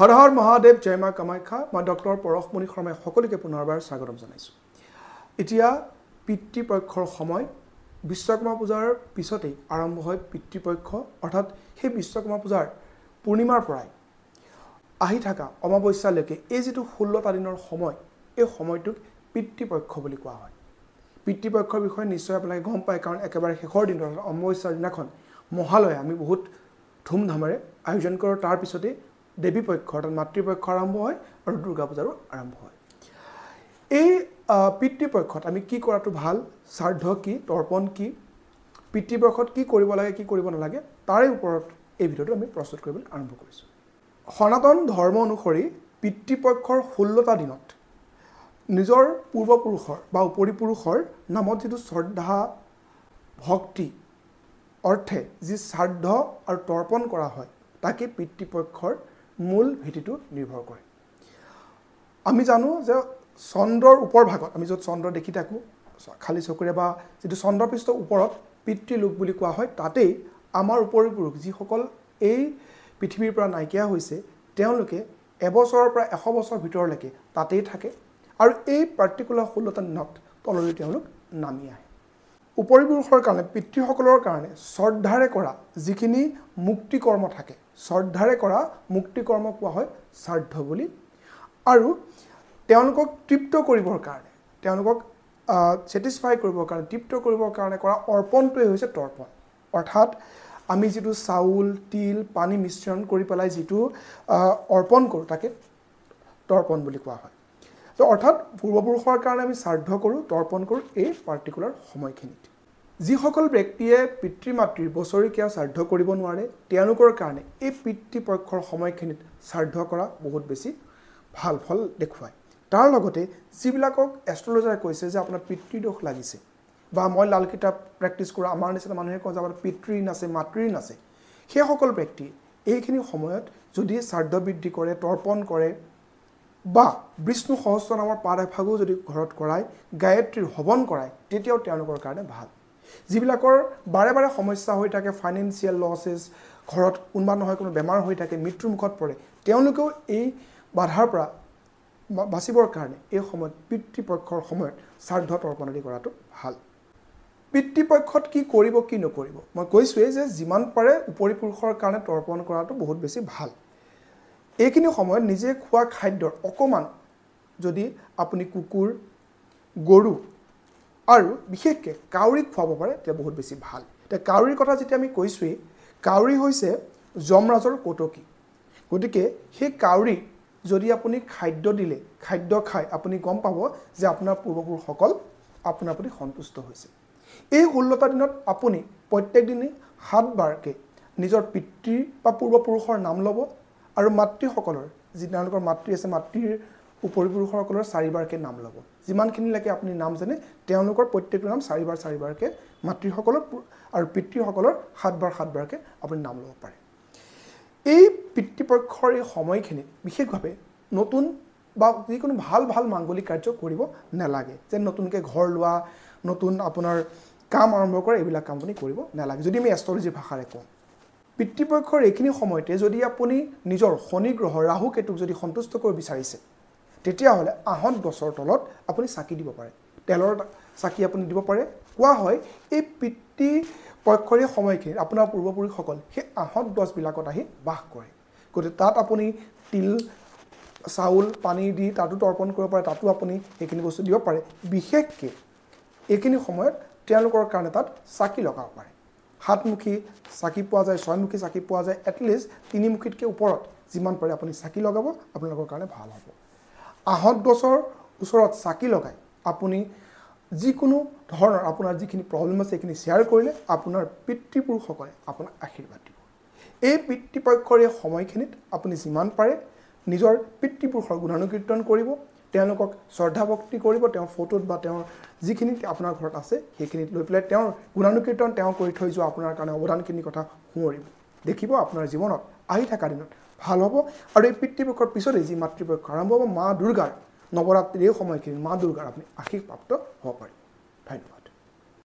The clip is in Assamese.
হৰ হৰ মহাদেৱ জয়মা কামাখ্যা মই ডক্টৰ পৰশমণি শৰ্মাই সকলোকে পুনৰবাৰ স্বাগতম জনাইছোঁ এতিয়া পিতৃপক্ষৰ সময় বিশ্বকৰ্মা পূজাৰ পিছতেই আৰম্ভ হয় পিতৃপক্ষ অৰ্থাৎ সেই বিশ্বকৰ্মা পূজাৰ পূৰ্ণিমাৰ পৰাই আহি থকা অমাৱস্যালৈকে এই যিটো ষোল্লটা দিনৰ সময় এই সময়টোক পিতৃপক্ষ বুলি কোৱা হয় পিতৃপক্ষৰ বিষয়ে নিশ্চয় আপোনালোকে গম পায় কাৰণ একেবাৰে শেষৰ দিনত অমাৱস্যাৰ দিনাখন মহালয়া আমি বহুত ধুমধামেৰে আয়োজন কৰোঁ তাৰপিছতেই দেৱী পক্ষ অৰ্থাৎ মাতৃপক্ষ আৰম্ভ হয় আৰু দুৰ্গা পূজাৰো আৰম্ভ হয় এই পিতৃপক্ষত আমি কি কৰাটো ভাল শ্ৰাদ্ধ কি তৰ্পণ কি পিতৃপক্ষত কি কৰিব লাগে কি কৰিব নালাগে তাৰে ওপৰত এই ভিডিঅ'টো আমি প্ৰস্তুত কৰিবলৈ আৰম্ভ কৰিছোঁ সনাতন ধৰ্ম অনুসৰি পিতৃপক্ষৰ ষোল্লটা দিনত নিজৰ পূৰ্বপুৰুষৰ বা উপৰি পুৰুষৰ নামত যিটো শ্ৰদ্ধা ভক্তি অৰ্থে যি শ্ৰাদ্ধ আৰু তৰ্পণ কৰা হয় তাকেই পিতৃপক্ষৰ মূল ভেটিটো নিৰ্ভৰ কৰে আমি জানো যে চন্দ্ৰৰ ওপৰ ভাগত আমি য'ত চন্দ্ৰ দেখি থাকোঁ খালী চকুৰে বা যিটো চন্দ্ৰপৃষ্ঠৰ ওপৰত পিতৃ লোক বুলি কোৱা হয় তাতেই আমাৰ উপৰি পুৰুষ যিসকল এই পৃথিৱীৰ পৰা নাইকিয়া হৈছে তেওঁলোকে এবছৰৰ পৰা এশ বছৰ ভিতৰলৈকে তাতেই থাকে আৰু এই পাৰ্টিকুলাৰ ষোল্লটা দিনত তললৈ তেওঁলোক নামি আহে উপৰিপুৰুষৰ কাৰণে পিতৃসকলৰ কাৰণে শ্ৰদ্ধাৰে কৰা যিখিনি মুক্তিকৰ্ম থাকে শ্ৰদ্ধাৰে কৰা মুক্তিকৰ্ম কোৱা হয় শ্ৰাদ্ধ বুলি আৰু তেওঁলোকক তৃপ্ত কৰিবৰ কাৰণে তেওঁলোকক ছেটিছফাই কৰিবৰ কাৰণে তৃপ্ত কৰিবৰ কাৰণে কৰা অৰ্পণটোৱেই হৈছে তৰ্পণ অৰ্থাৎ আমি যিটো চাউল তিল পানী মিশ্ৰণ কৰি পেলাই যিটো অৰ্পণ কৰোঁ তাকে তৰ্পণ বুলি কোৱা হয় ত' অৰ্থাৎ পূৰ্বপুৰুষৰ কাৰণে আমি শ্ৰাদ্ধ কৰোঁ তৰ্পণ কৰোঁ এই পাৰ্টিকুলাৰ সময়খিনিত যিসকল ব্যক্তিয়ে পিতৃ মাতৃৰ বছৰেকীয়া শ্ৰাদ্ধ কৰিব নোৱাৰে তেওঁলোকৰ কাৰণে এই পিতৃপক্ষৰ সময়খিনিত শ্ৰাদ্ধ কৰা বহুত বেছি ভাল ফল দেখুৱায় তাৰ লগতে যিবিলাকক এষ্ট্ৰলজাৰে কৈছে যে আপোনাৰ পিতৃদোষ লাগিছে বা মই লাল কিতাপ প্ৰেক্টিচ কৰোঁ আমাৰ নিচিনা মানুহে কওঁ যে আমাৰ পিতৃ আছে মাতৃ আছে সেইসকল ব্যক্তি এইখিনি সময়ত যদি শ্ৰাদ্ধ বৃদ্ধি কৰে তৰ্পণ কৰে বা বিষ্ণু সহস্ৰ নামৰ পাঠ এভাগো যদি ঘৰত কৰায় গায়ত্ৰীৰ হৱন কৰায় তেতিয়াও তেওঁলোকৰ কাৰণে ভাল যিবিলাকৰ বাৰে বাৰে সমস্যা হৈ থাকে ফাইনেন্সিয়েল লছেছ ঘৰত কোনোবা নহয় কোনো বেমাৰ হৈ থাকে মৃত্যুৰ মুখত পৰে তেওঁলোকেও এই বাধাৰ পৰা বাচিবৰ কাৰণে এই সময়ত পিতৃপক্ষৰ সময়ত শ্ৰাদ্ধ তৰ্পণাদি কৰাটো ভাল পিতৃপক্ষত কি কৰিব কি নকৰিব মই কৈছোঁৱেই যে যিমান পাৰে উপৰি পুৰুষৰ কাৰণে তৰ্পণ কৰাটো বহুত বেছি ভাল এইখিনি সময়ত নিজে খোৱা খাদ্যৰ অকণমান যদি আপুনি কুকুৰ গৰু আৰু বিশেষকৈ কাউৰীক খুৱাব পাৰে তেতিয়া বহুত বেছি ভাল এতিয়া কাউৰীৰ কথা যেতিয়া আমি কৈছোঁৱেই কাউৰী হৈছে যমৰাজৰ কটকী গতিকে সেই কাউৰী যদি আপুনি খাদ্য দিলে খাদ্য খাই আপুনি গম পাব যে আপোনাৰ পূৰ্বপুৰুষসকল আপোনাৰ প্ৰতি সন্তুষ্ট হৈছে এই ষোল্লটা দিনত আপুনি প্ৰত্যেক প্ৰত্যেকদিনেই সাতবাৰকৈ নিজৰ পিতৃ বা পূৰ্বপুৰুষৰ নাম ল'ব আৰু মাতৃসকলৰ যি তেওঁলোকৰ মাতৃ আছে মাতৃৰ উপৰিপুৰুষসকলৰ চাৰিবাৰকৈ নাম ল'ব যিমানখিনিলৈকে আপুনি নাম জানে তেওঁলোকৰ প্ৰত্যেকটো নাম চাৰিবাৰ চাৰিবাৰকৈ মাতৃসকলৰ আৰু পিতৃসকলৰ সাতবাৰ সাতবাৰকৈ আপুনি নাম ল'ব পাৰে এই পিতৃপক্ষৰ এই সময়খিনিত বিশেষভাৱে নতুন বা যিকোনো ভাল ভাল মাংগলিক কাৰ্য কৰিব নালাগে যেন নতুনকৈ ঘৰ লোৱা নতুন আপোনাৰ কাম আৰম্ভ কৰা এইবিলাক কাম আপুনি কৰিব নালাগে যদি আমি এষ্ট্ৰলজিৰ ভাষাৰে কওঁ পিতৃপক্ষৰ এইখিনি সময়তে যদি আপুনি নিজৰ শনি গ্ৰহ ৰাহু কেতুক যদি সন্তুষ্ট কৰিব বিচাৰিছে তেতিয়াহ'লে আহঁত গছৰ তলত আপুনি চাকি দিব পাৰে তেলৰ চাকি আপুনি দিব পাৰে কোৱা হয় এই পিতৃপক্ষৰে সময়খিনিত আপোনাৰ পূৰ্বপুৰুষসকল সেই আহঁত গছবিলাকত আহি বাস কৰে গতিকে তাত আপুনি তিল চাউল পানী দি তাতো তৰ্পণ কৰিব পাৰে তাতো আপুনি সেইখিনি বস্তু দিব পাৰে বিশেষকৈ এইখিনি সময়ত তেওঁলোকৰ কাৰণে তাত চাকি লগাব পাৰে সাতমুখী চাকি পোৱা যায় ছয়মুখী চাকি পোৱা যায় এটলিষ্ট তিনিমুখীতকৈ ওপৰত যিমান পাৰে আপুনি চাকি লগাব আপোনালোকৰ কাৰণে ভাল হ'ব আহত গছৰ ওচৰত চাকি লগাই আপুনি যিকোনো ধৰণৰ আপোনাৰ যিখিনি প্ৰব্লেম আছে সেইখিনি শ্বেয়াৰ কৰিলে আপোনাৰ পিতৃপুৰুষসকলে আপোনাক আশীৰ্বাদ দিব এই পিতৃপক্ষৰ এই সময়খিনিত আপুনি যিমান পাৰে নিজৰ পিতৃপুৰুষৰ গুণানুকীৰ্তন কৰিব তেওঁলোকক শ্ৰদ্ধা ভক্তি কৰিব তেওঁৰ ফটোত বা তেওঁৰ যিখিনি আপোনাৰ ঘৰত আছে সেইখিনিত লৈ পেলাই তেওঁৰ গুণানুকীৰ্তন তেওঁ কৰি থৈ যোৱা আপোনাৰ কাৰণে অৱদানখিনিৰ কথা সোঁৱৰিব দেখিব আপোনাৰ জীৱনত আহি থকা দিনত ভাল হ'ব আৰু এই পিতৃপক্ষৰ পিছতে যি মাতৃপক্ষ আৰম্ভ হ'ব মা দুৰ্গাৰ নৱৰাত্ৰিৰ এই সময়খিনিত মা দুৰ্গাৰ আপুনি আশীষপ্ৰাপ্ত হ'ব পাৰিব ধন্যবাদ